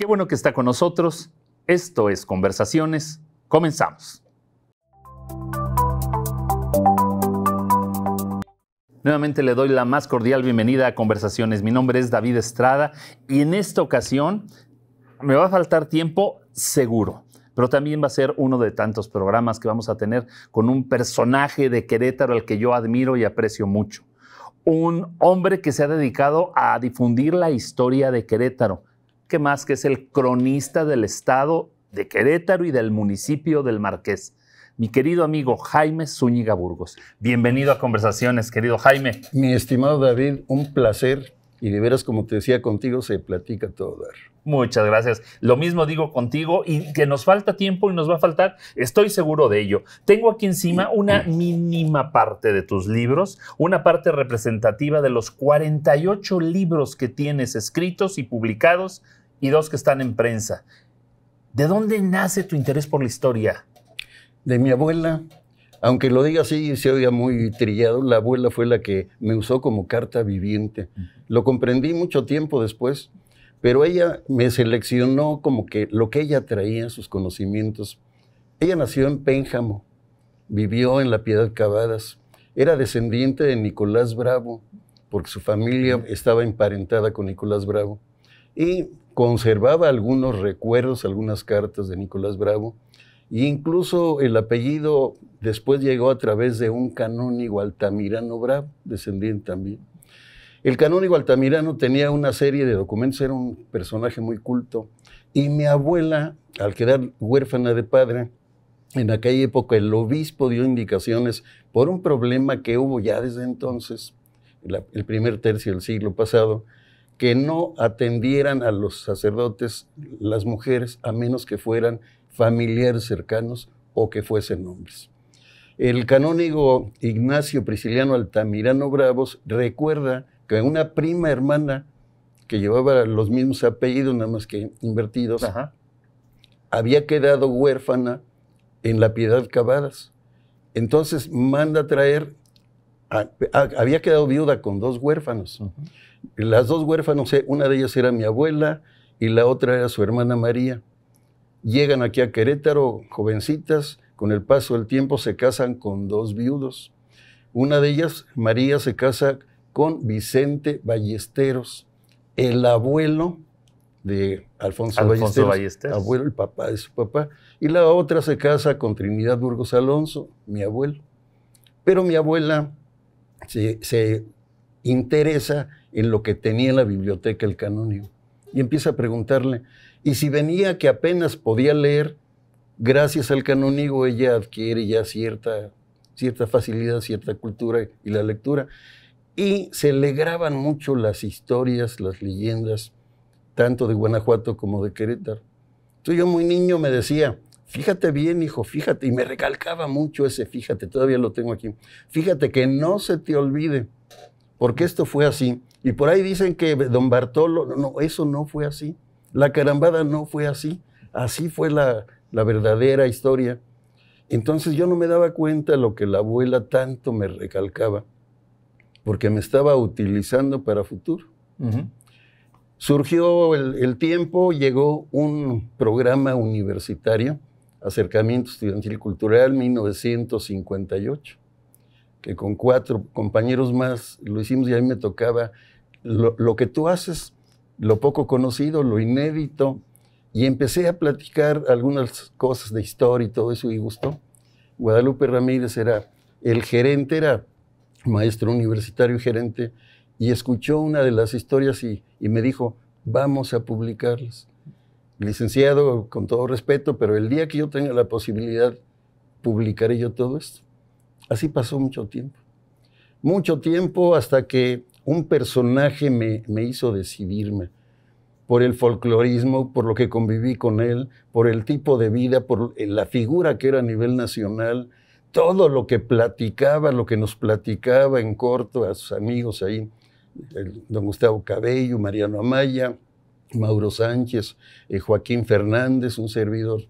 Qué bueno que está con nosotros. Esto es Conversaciones. Comenzamos. Nuevamente le doy la más cordial bienvenida a Conversaciones. Mi nombre es David Estrada y en esta ocasión me va a faltar tiempo seguro, pero también va a ser uno de tantos programas que vamos a tener con un personaje de Querétaro al que yo admiro y aprecio mucho. Un hombre que se ha dedicado a difundir la historia de Querétaro, que más que es el cronista del Estado de Querétaro y del municipio del Marqués. Mi querido amigo Jaime Zúñiga Burgos. Bienvenido a Conversaciones, querido Jaime. Mi estimado David, un placer y de veras, como te decía, contigo se platica todo dar. Muchas gracias. Lo mismo digo contigo y que nos falta tiempo y nos va a faltar, estoy seguro de ello. Tengo aquí encima una mm. mínima parte de tus libros, una parte representativa de los 48 libros que tienes escritos y publicados y dos que están en prensa. ¿De dónde nace tu interés por la historia? De mi abuela. Aunque lo diga así, y se oiga muy trillado, la abuela fue la que me usó como carta viviente. Lo comprendí mucho tiempo después, pero ella me seleccionó como que lo que ella traía, sus conocimientos. Ella nació en Pénjamo, vivió en la Piedad Cavadas, era descendiente de Nicolás Bravo, porque su familia estaba emparentada con Nicolás Bravo. Y conservaba algunos recuerdos, algunas cartas de Nicolás Bravo, e incluso el apellido después llegó a través de un canónigo altamirano Bravo, descendiente también. El canónigo altamirano tenía una serie de documentos, era un personaje muy culto, y mi abuela, al quedar huérfana de padre, en aquella época el obispo dio indicaciones por un problema que hubo ya desde entonces, el primer tercio del siglo pasado, que no atendieran a los sacerdotes las mujeres a menos que fueran familiares cercanos o que fuesen hombres. El canónigo Ignacio Prisciliano Altamirano Bravos recuerda que una prima hermana que llevaba los mismos apellidos, nada más que invertidos, había quedado huérfana en la piedad Cavadas. Entonces manda traer Ah, ah, había quedado viuda con dos huérfanos. Las dos huérfanos, eh, una de ellas era mi abuela y la otra era su hermana María. Llegan aquí a Querétaro, jovencitas, con el paso del tiempo se casan con dos viudos. Una de ellas, María, se casa con Vicente Ballesteros, el abuelo de Alfonso, Ballesteros, Ballesteros, abuelo el papá de su papá, y la otra se casa con Trinidad Burgos Alonso, mi abuelo. Pero mi abuela se, interesa en lo que tenía la biblioteca el canónigo. Y empieza a preguntarle, y si venía que apenas podía leer, gracias al canónigo ella adquiere ya cierta, cierta facilidad, cierta cultura y la lectura. Y se le graban mucho las historias, las leyendas, tanto de Guanajuato como de Querétaro. Entonces yo muy niño me decía, Fíjate bien, hijo, fíjate. Y me recalcaba mucho ese fíjate, todavía lo tengo aquí. Fíjate que no se te olvide, porque esto fue así. Y por ahí dicen que don Bartolo, no, eso no fue así. La carambada no fue así. Así fue la, verdadera historia. Entonces yo no me daba cuenta de lo que la abuela tanto me recalcaba, porque me estaba utilizando para futuro. Surgió el tiempo, llegó un programa universitario Acercamiento Estudiantil Cultural 1958, que con cuatro compañeros más lo hicimos y a mí me tocaba lo, que tú haces, lo poco conocido, lo inédito, y empecé a platicar algunas cosas de historia y todo eso y gustó. Guadalupe Ramírez era el gerente, era maestro universitario y gerente, y escuchó una de las historias y, y me dijo, vamos a publicarlas licenciado, con todo respeto, pero el día que yo tenga la posibilidad, publicaré yo todo esto. Así pasó mucho tiempo. Mucho tiempo hasta que un personaje me, me hizo decidirme por el folclorismo, por lo que conviví con él, por el tipo de vida, por la figura que era a nivel nacional, todo lo que platicaba, lo que nos platicaba en corto a sus amigos ahí, el don Gustavo Cabello, Mariano Amaya, Mauro Sánchez, eh, Joaquín Fernández, un servidor,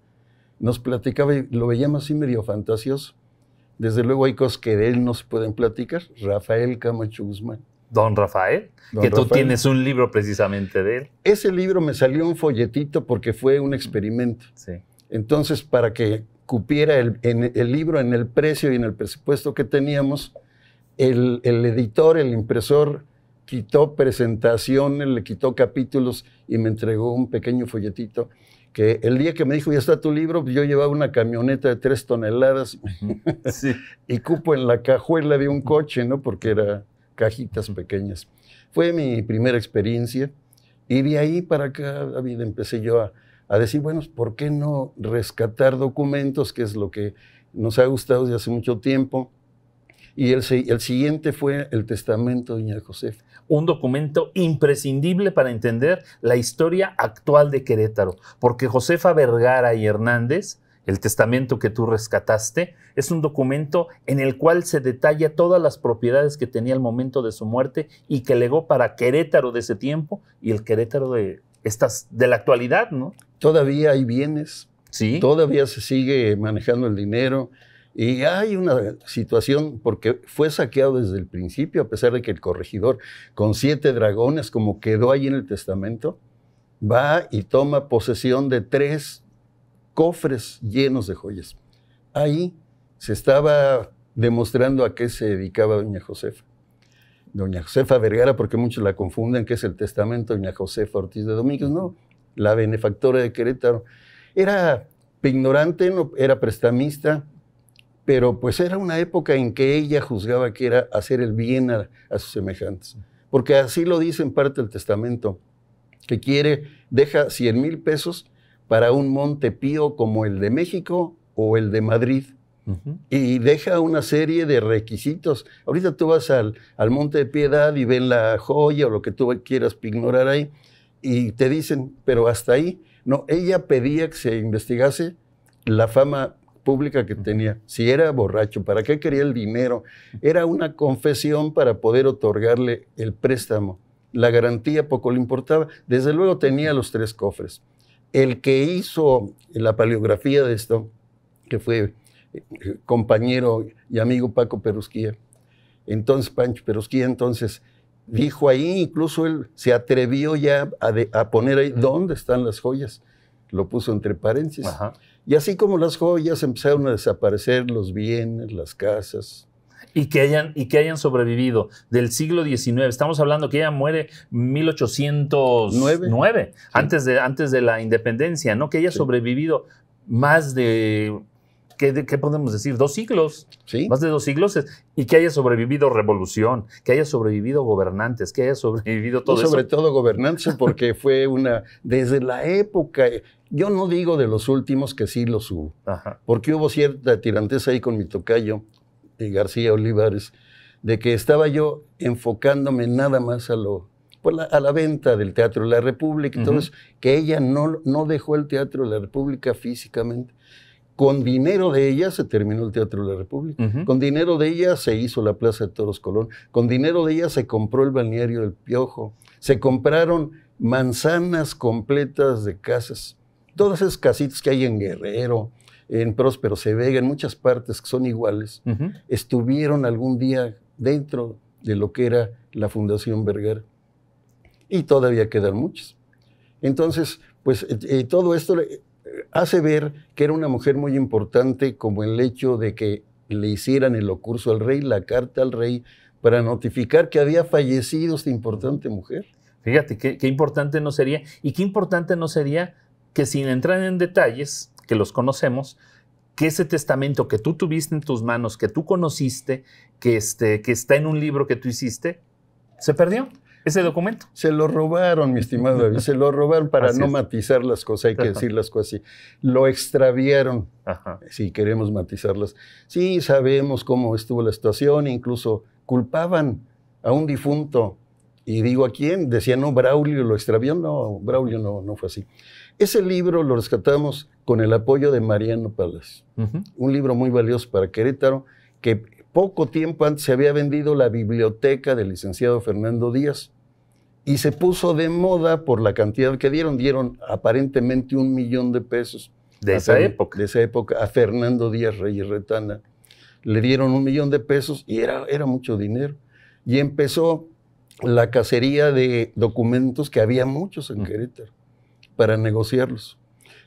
nos platicaba y lo veíamos así medio fantasioso. Desde luego hay cosas que de él no se pueden platicar. Rafael Camacho Guzmán. Don Rafael, que tú tienes un libro precisamente de él. Ese libro me salió un folletito porque fue un experimento. Entonces, para que cupiera el, el, libro en el precio y en el presupuesto que teníamos, el, el editor, el impresor, quitó presentaciones, le quitó capítulos y me entregó un pequeño folletito que el día que me dijo, ya está tu libro, pues yo llevaba una camioneta de tres toneladas y cupo en la cajuela de un coche, ¿no? Porque era cajitas pequeñas. Fue mi primera experiencia y de ahí para acá, David, empecé yo a, decir, bueno, ¿por qué no rescatar documentos, que es lo que nos ha gustado desde hace mucho tiempo? Y el, el siguiente fue el testamento de Doña Josefa un documento imprescindible para entender la historia actual de Querétaro, porque Josefa Vergara y Hernández, el testamento que tú rescataste, es un documento en el cual se detalla todas las propiedades que tenía al momento de su muerte y que legó para Querétaro de ese tiempo y el Querétaro de, estas, de la actualidad, ¿no? Todavía hay bienes, ¿Sí? todavía se sigue manejando el dinero, y hay una situación, porque fue saqueado desde el principio, a pesar de que el corregidor, con siete dragones, como quedó ahí en el testamento, va y toma posesión de tres cofres llenos de joyas. Ahí se estaba demostrando a qué se dedicaba doña Josefa. Doña Josefa Vergara, porque muchos la confunden, que es el testamento doña Josefa Ortiz de Domínguez, no, la benefactora de Querétaro. Era ignorante, era prestamista, pero pues era una época en que ella juzgaba que era hacer el bien a, sus semejantes. Porque así lo dice en parte el testamento, que quiere, deja 100 mil pesos para un monte pío como el de México o el de Madrid. Y deja una serie de requisitos. Ahorita tú vas al, al, Monte de Piedad y ven la joya o lo que tú quieras ignorar ahí y te dicen, pero hasta ahí. No, ella pedía que se investigase la fama pública que tenía, si era borracho, para qué quería el dinero. Era una confesión para poder otorgarle el préstamo. La garantía poco le importaba. Desde luego tenía los tres cofres. El que hizo la paleografía de esto, que fue eh, compañero y amigo Paco Perusquía, entonces Pancho Perusquía, entonces dijo ahí, incluso él se atrevió ya a poner ahí dónde están las joyas lo puso entre paréntesis. Y así como las joyas empezaron a desaparecer, los bienes, las casas. Y que, hayan, y que hayan sobrevivido del siglo XIX. Estamos hablando que ella muere 1809, antes, de, antes de la independencia, ¿no? Que haya sobrevivido más de ¿qué, ¿qué, podemos decir? Dos siglos, ¿Sí? más de dos siglos, y que haya sobrevivido revolución, que haya sobrevivido gobernantes, que haya sobrevivido todo sobre todo gobernantes, porque fue una, desde la época, yo no digo de los últimos que sí los hubo, porque hubo cierta tiranteza ahí con mi tocayo, García Olivares, de que estaba yo enfocándome nada más a lo pues, la, a la venta del Teatro de la República. Entonces, que ella no, no dejó el Teatro de la República físicamente. Con dinero de ella se terminó el Teatro de la República. Con dinero de ella se hizo la Plaza de Toros Colón. Con dinero de ella se compró el balneario del Piojo. Se compraron manzanas completas de casas. Todas esas casitas que hay en Guerrero, en Próspero ve en muchas partes que son iguales, estuvieron algún día dentro de lo que era la Fundación Vergara. Y todavía quedan muchas. Entonces, pues eh, eh, todo esto hace ver que era una mujer muy importante como el hecho de que le hicieran el ocurso al rey, la carta al rey, para notificar que había fallecido esta importante mujer. Fíjate, qué, importante no sería, y qué importante no sería que sin entrar en detalles, que los conocemos, que ese testamento que tú tuviste en tus manos, que tú conociste, que, este, que está en un libro que tú hiciste, se perdió ese documento. Se lo robaron, mi estimado David, se lo robaron para no matizar las cosas, hay que decir las cosas así. Lo extraviaron, si queremos matizarlas. Sí, sabemos cómo estuvo la situación, incluso culpaban a un difunto. Y digo, ¿a quién? Decían, no, Braulio lo extravió. No, Braulio no, no fue así. Ese libro lo rescatamos con el apoyo de Mariano Palas. Un libro muy valioso para Querétaro, que poco tiempo antes se había vendido la biblioteca del licenciado Fernando Díaz y se puso de moda por la cantidad que dieron. Dieron aparentemente un millón de pesos. De esa época. De esa época a Fernando Díaz Reyes Retana. Le dieron un millón de pesos y era, era mucho dinero. Y empezó la cacería de documentos que había muchos en Querétaro para negociarlos.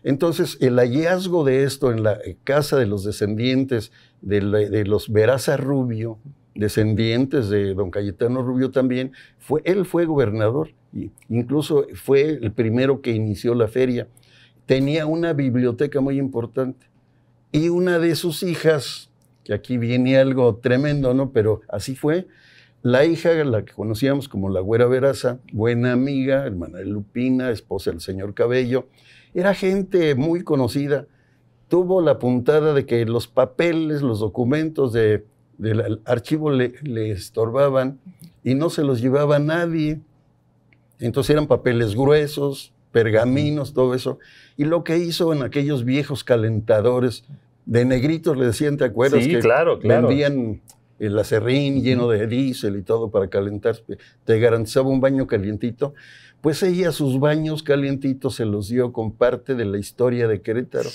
Entonces, el hallazgo de esto en la eh, casa de los descendientes de, los Veraza Rubio, descendientes de don Cayetano Rubio también, fue, él fue gobernador, incluso fue el primero que inició la feria. Tenía una biblioteca muy importante y una de sus hijas, que aquí viene algo tremendo, ¿no? Pero así fue. La hija, la que conocíamos como la Güera Veraza, buena amiga, hermana de Lupina, esposa del señor Cabello, era gente muy conocida. Tuvo la puntada de que los papeles, los documentos de, del archivo le, estorbaban y no se los llevaba nadie. Entonces eran papeles gruesos, pergaminos, todo eso. Y lo que hizo en aquellos viejos calentadores de negritos, le decían, ¿te acuerdas? que claro, claro el acerrín lleno de diésel y todo para calentarse, te garantizaba un baño calientito. Pues ella sus baños calientitos se los dio con parte de la historia de Querétaro.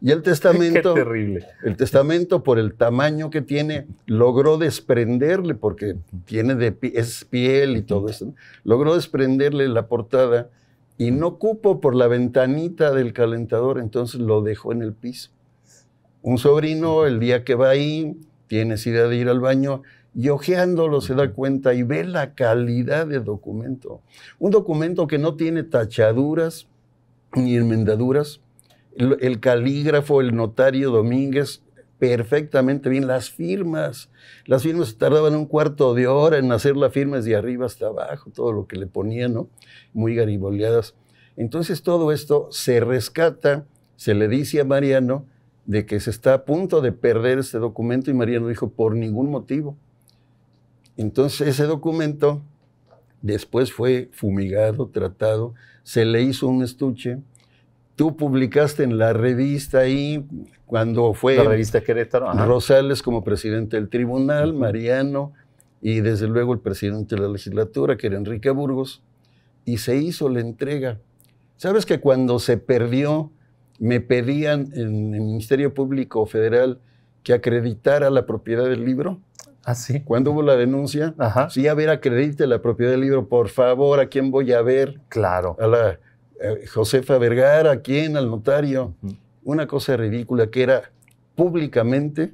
Y el testamento, terrible. el testamento por el tamaño que tiene, logró desprenderle, porque tiene es piel y todo eso, logró desprenderle la portada y no cupo por la ventanita del calentador, entonces lo dejó en el piso. Un sobrino, el día que va ahí, tienes idea de ir al baño y ojeándolo se da cuenta y ve la calidad del documento. Un documento que no tiene tachaduras ni enmendaduras. El, calígrafo, el notario Domínguez, perfectamente bien. Las firmas, las firmas tardaban un cuarto de hora en hacer las firmas de arriba hasta abajo, todo lo que le ponían, ¿no? Muy gariboleadas. Entonces todo esto se rescata, se le dice a Mariano, de que se está a punto de perder este documento y Mariano dijo, por ningún motivo. Entonces ese documento después fue fumigado, tratado, se le hizo un estuche. Tú publicaste en la revista ahí, cuando fue la revista Querétaro, ajá. Rosales como presidente del tribunal, Mariano y desde luego el presidente de la legislatura, que era Enrique Burgos, y se hizo la entrega. ¿Sabes que cuando se perdió me pedían en el Ministerio Público Federal que acreditara la propiedad del libro. ¿Ah, sí? Cuando hubo la denuncia, sí, a ver, acredite la propiedad del libro, por favor, ¿a quién voy a ver? Claro. A la eh, Josefa Vergara, ¿a quién? Al notario. Una cosa ridícula que era públicamente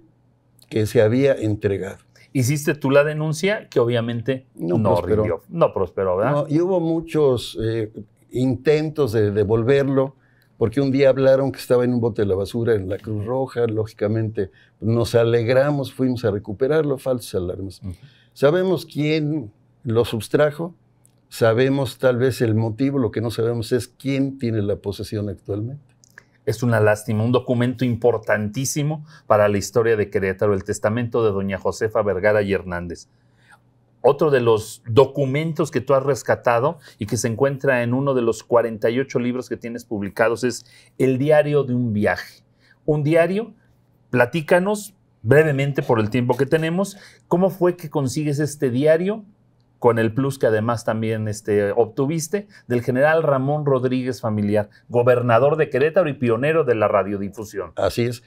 que se había entregado. Hiciste tú la denuncia, que obviamente no, prosperó. No prosperó, ¿verdad? y hubo muchos eh, intentos de devolverlo porque un día hablaron que estaba en un bote de la basura en la Cruz Roja, lógicamente nos alegramos, fuimos a recuperarlo, falsos alarmas. Sabemos quién lo sustrajo, sabemos tal vez el motivo, lo que no sabemos es quién tiene la posesión actualmente. Es una lástima, un documento importantísimo para la historia de Querétaro, el testamento de doña Josefa Vergara y Hernández otro de los documentos que tú has rescatado y que se encuentra en uno de los 48 libros que tienes publicados es El diario de un viaje. Un diario, platícanos brevemente por el tiempo que tenemos, ¿cómo fue que consigues este diario con el plus que además también este, obtuviste del general Ramón Rodríguez Familiar, gobernador de Querétaro y pionero de la radiodifusión? Así es.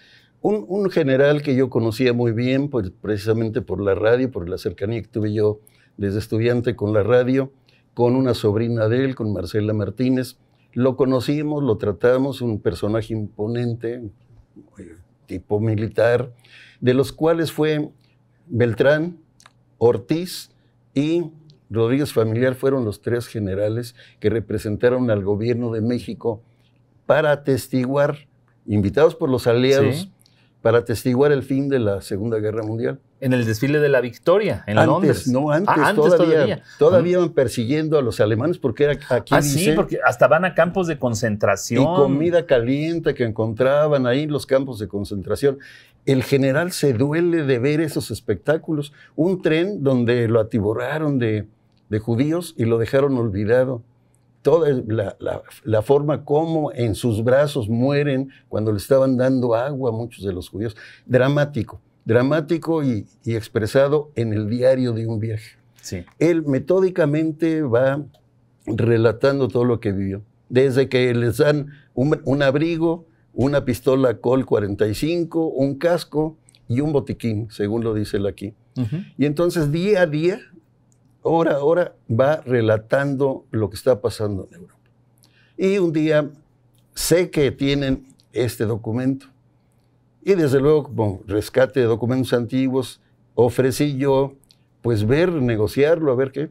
Un, general que yo conocía muy bien, pues, precisamente por la radio, por la cercanía que tuve yo desde estudiante con la radio, con una sobrina de él, con Marcela Martínez. Lo conocimos, lo tratamos, un personaje imponente, eh, tipo militar, de los cuales fue Beltrán, Ortiz y Rodríguez Familiar fueron los tres generales que representaron al gobierno de México para atestiguar, invitados por los aliados, para atestiguar el fin de la Segunda Guerra Mundial. En el desfile de la Victoria, en antes, Londres. No, ah, antes, todavía, todavía. van ah. persiguiendo a los alemanes porque era aquí. Ah, sí, porque hasta van a campos de concentración. Y comida caliente que encontraban ahí en los campos de concentración. El general se duele de ver esos espectáculos. Un tren donde lo atiborraron de judíos y lo dejaron olvidado toda la, forma como en sus brazos mueren cuando le estaban dando agua a muchos de los judíos. Dramático, dramático y, expresado en el diario de un viaje. Sí. Él metódicamente va relatando todo lo que vivió, desde que les dan un, abrigo, una pistola Col 45, un casco y un botiquín, según lo dice él aquí. Y entonces día a día hora a hora va relatando lo que está pasando en Europa. Y un día sé que tienen este documento. Y desde luego, como rescate de documentos antiguos, ofrecí yo, pues ver, negociarlo, a ver qué.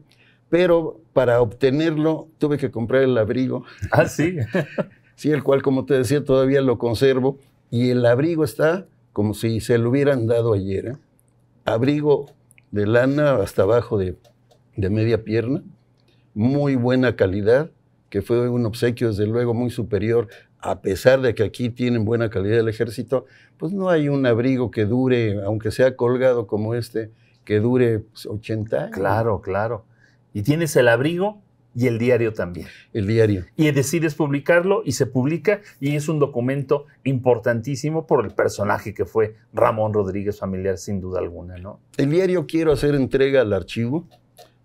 Pero para obtenerlo tuve que comprar el abrigo. Ah, sí. sí, el cual, como te decía, todavía lo conservo. Y el abrigo está como si se lo hubieran dado ayer. ¿eh? Abrigo de lana hasta abajo de de media pierna, muy buena calidad, que fue un obsequio desde luego muy superior, a pesar de que aquí tienen buena calidad el ejército, pues no hay un abrigo que dure, aunque sea colgado como este, que dure 80 pues, años. Claro, claro. Y tienes el abrigo y el diario también. El diario. Y decides publicarlo y se publica y es un documento importantísimo por el personaje que fue Ramón Rodríguez Familiar, sin duda alguna, ¿no? El diario quiero hacer entrega al archivo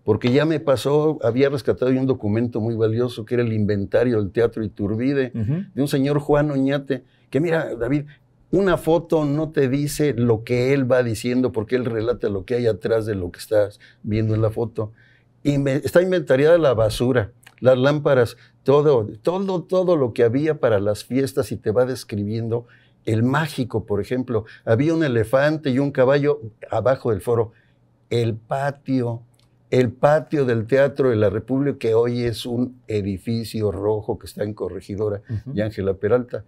porque ya me pasó, había rescatado un documento muy valioso que era el inventario del Teatro Iturbide, de un señor Juan Oñate, que mira, David, una foto no te dice lo que él va diciendo, porque él relata lo que hay atrás de lo que estás viendo en la foto. Y está inventariada la basura, las lámparas, todo, todo, todo lo que había para las fiestas y te va describiendo el mágico, por ejemplo. Había un elefante y un caballo abajo del foro. El patio el patio del Teatro de la República, que hoy es un edificio rojo que está en Corregidora y Ángela Peralta.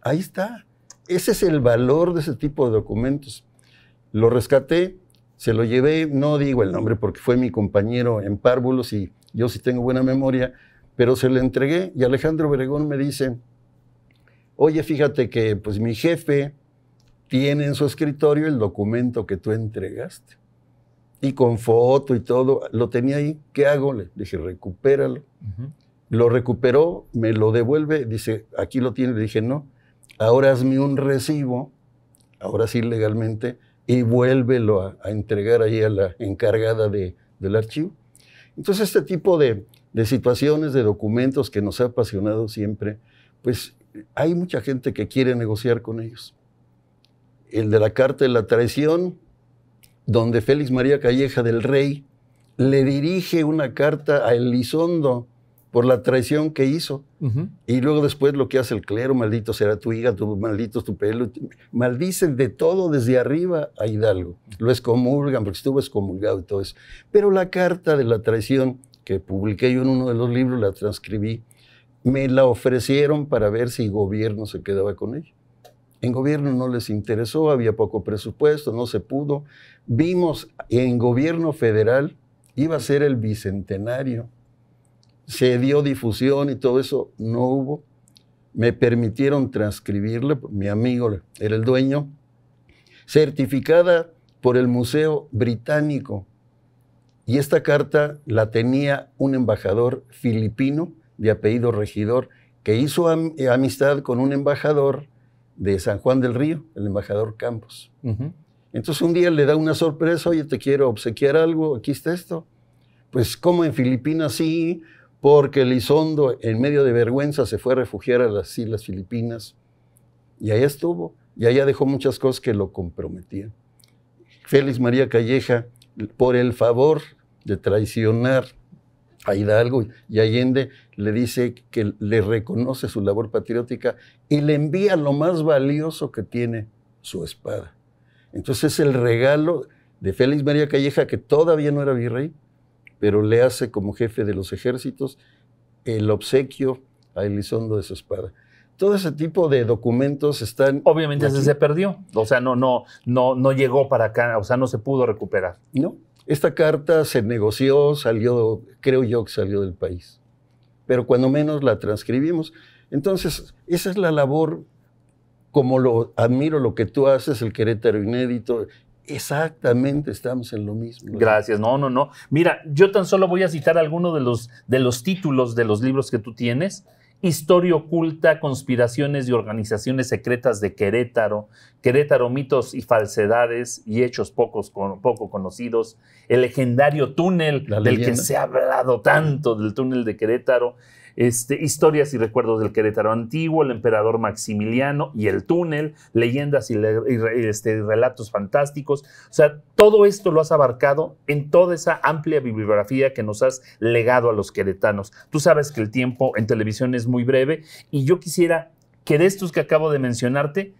Ahí está. Ese es el valor de ese tipo de documentos. Lo rescaté, se lo llevé, no digo el nombre porque fue mi compañero en Párvulos y yo sí tengo buena memoria, pero se lo entregué y Alejandro Obregón me dice, oye, fíjate que pues mi jefe tiene en su escritorio el documento que tú entregaste y con foto y todo, lo tenía ahí, ¿qué hago? Le dije, recupéralo. Lo recuperó, me lo devuelve, dice, aquí lo tiene, le dije, no, ahora hazme un recibo, ahora sí legalmente, y vuélvelo a, a entregar ahí a la encargada de, del archivo. Entonces este tipo de, de situaciones, de documentos que nos ha apasionado siempre, pues hay mucha gente que quiere negociar con ellos. El de la carta de la traición, donde Félix María Calleja del Rey le dirige una carta a Elizondo por la traición que hizo. Y luego después lo que hace el clero, maldito será tu hija, maldito tu pelo. Maldicen de todo desde arriba a Hidalgo. Lo excomulgan porque estuvo excomulgado y todo eso. Pero la carta de la traición que publiqué yo en uno de los libros, la transcribí, me la ofrecieron para ver si el gobierno se quedaba con ella. En gobierno no les interesó, había poco presupuesto, no se pudo. Vimos en gobierno federal, iba a ser el bicentenario. Se dio difusión y todo eso, no hubo. Me permitieron transcribirle, mi amigo era el dueño, certificada por el Museo Británico. Y esta carta la tenía un embajador filipino de apellido regidor que hizo amistad con un embajador de San Juan del Río, el embajador Campos. Entonces un día le da una sorpresa, oye, te quiero obsequiar algo, aquí está esto. Pues como en Filipinas sí, porque Elizondo en medio de vergüenza se fue a refugiar a las Islas Filipinas y ahí estuvo, y allá dejó muchas cosas que lo comprometían. Félix María Calleja, por el favor de traicionar da algo, y Allende le dice que le reconoce su labor patriótica y le envía lo más valioso que tiene, su espada. Entonces el regalo de Félix María Calleja, que todavía no era virrey, pero le hace como jefe de los ejércitos el obsequio a Elizondo de su espada. Todo ese tipo de documentos están. Obviamente se, se perdió. O sea, no, no, no, no llegó para acá, o sea, no se pudo recuperar. No, esta carta se negoció, salió, creo yo que salió del país, pero cuando menos la transcribimos. Entonces, esa es la labor, como lo admiro lo que tú haces, el Querétaro Inédito, Exactamente, estamos en lo mismo. Gracias, no, no, no. Mira, yo tan solo voy a citar algunos de los, de los títulos de los libros que tú tienes. Historia oculta, conspiraciones y organizaciones secretas de Querétaro, Querétaro, mitos y falsedades y hechos pocos poco conocidos, el legendario túnel del que se ha hablado tanto, del túnel de Querétaro, este, historias y recuerdos del Querétaro antiguo, el emperador Maximiliano y el túnel, leyendas y, este, relatos fantásticos. O sea, todo esto lo has abarcado en toda esa amplia bibliografía que nos has legado a los queretanos. Tú sabes que el tiempo en televisión es muy breve y yo quisiera que de estos que acabo de mencionarte,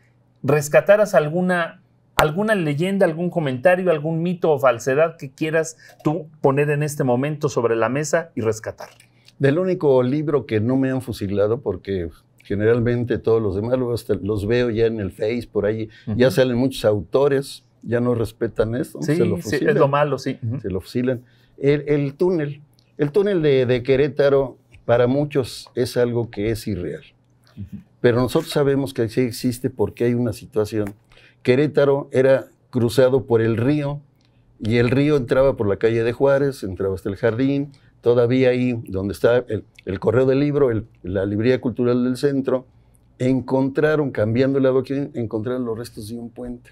rescataras alguna, alguna leyenda, algún comentario, algún mito o falsedad que quieras tú poner en este momento sobre la mesa y rescatar. Del único libro que no me han fusilado, porque generalmente todos los demás los, veo ya en el Face, por ahí, ya salen muchos autores, ya no respetan eso. sí, lo fusilan. es lo malo, sí. Se lo fusilan. El, túnel, el túnel de, Querétaro para muchos es algo que es irreal. Pero nosotros sabemos que sí existe porque hay una situación. Querétaro era cruzado por el río y el río entraba por la calle de Juárez, entraba hasta el jardín, todavía ahí donde está el, correo del libro, la librería cultural del centro, encontraron, cambiando el lado aquí, encontraron los restos de un puente.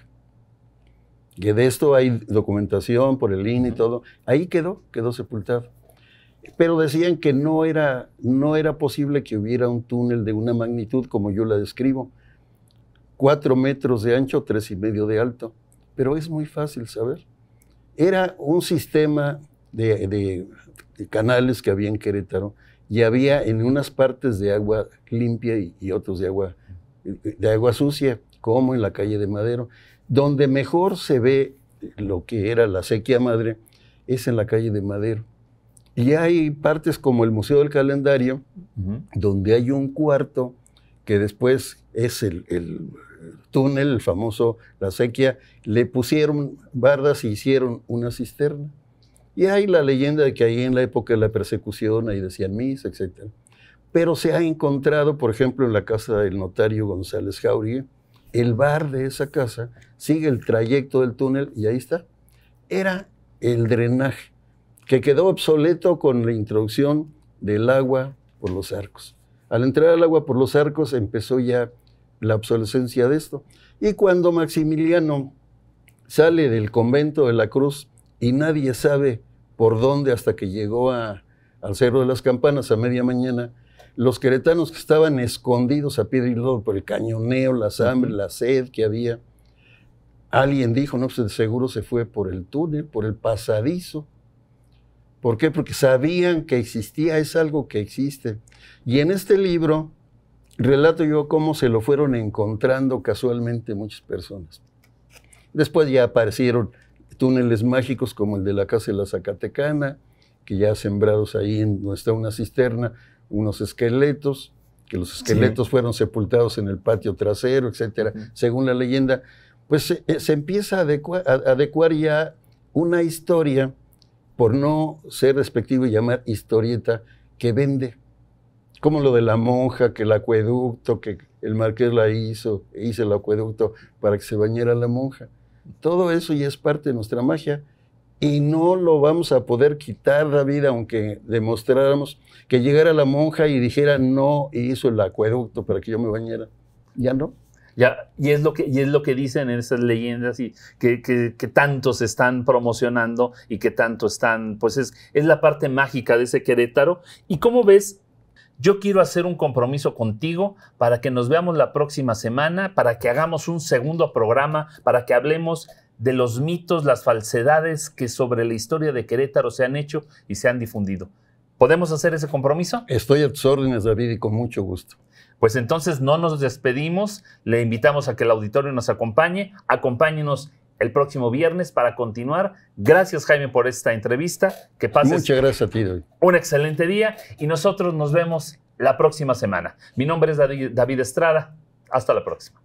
Que de esto hay documentación por el INE y todo. Ahí quedó, quedó sepultado. Pero decían que no era, no era posible que hubiera un túnel de una magnitud como yo la describo. Cuatro metros de ancho, tres y medio de alto. Pero es muy fácil saber. Era un sistema de canales que había en Querétaro y había en unas partes de agua limpia y, otros de agua, de agua sucia, como en la calle de Madero. Donde mejor se ve lo que era la sequía madre es en la calle de Madero. Y hay partes como el Museo del Calendario, donde hay un cuarto que después es el, túnel, el famoso La Sequía, le pusieron bardas y e hicieron una cisterna. Y hay la leyenda de que ahí en la época de la persecución, ahí decían mis etc. Pero se ha encontrado, por ejemplo, en la casa del notario González Jaurie, el bar de esa casa sigue el trayecto del túnel y ahí está. Era el drenaje, que quedó obsoleto con la introducción del agua por los arcos. Al entrar el agua por los arcos empezó ya la obsolescencia de esto. Y cuando Maximiliano sale del convento de la Cruz y nadie sabe por dónde hasta que llegó al Cerro de las Campanas a media mañana. Los queretanos que estaban escondidos a pie y lodo por el cañoneo, la hambre, la sed que había. Alguien dijo, no, sé, pues, seguro se fue por el túnel, por el pasadizo. ¿Por qué? Porque sabían que existía, es algo que existe. Y en este libro relato yo cómo se lo fueron encontrando casualmente muchas personas. Después ya aparecieron túneles mágicos como el de la Casa de la Zacatecana, que ya sembrados ahí donde está una cisterna, unos esqueletos, que los esqueletos fueron sepultados en el patio trasero, etcétera. Según la leyenda, pues eh, eh, se, empieza adecuar, a, a adecuar, ya una historia, por no ser respectivo y llamar historieta, que vende. Como lo de la monja, que el acueducto, que el marqués la hizo, hizo el acueducto para que se bañara la monja. Todo eso ya es parte de nuestra magia y no lo vamos a poder quitar, vida, aunque demostráramos que llegara la monja y dijera no y hizo el acueducto para que yo me bañara. Ya no. Ya, y, es lo que, es lo que dicen esas leyendas y que, que, tanto se están promocionando y que tanto están, pues es, es la parte mágica de ese Querétaro. ¿Y cómo ves yo quiero hacer un compromiso contigo para que nos veamos la próxima semana, para que hagamos un segundo programa, para que hablemos de los mitos, las falsedades que sobre la historia de Querétaro se han hecho y se han difundido. ¿Podemos hacer ese compromiso? Estoy a tus órdenes, David, y con mucho gusto. Pues entonces no nos despedimos, le invitamos a que el auditorio nos acompañe, acompáñenos el próximo viernes para continuar. Gracias, Jaime, por esta entrevista. Que pases. Muchas gracias a ti, Un excelente día y nosotros nos vemos la próxima semana. Mi nombre es David Estrada. Hasta la próxima.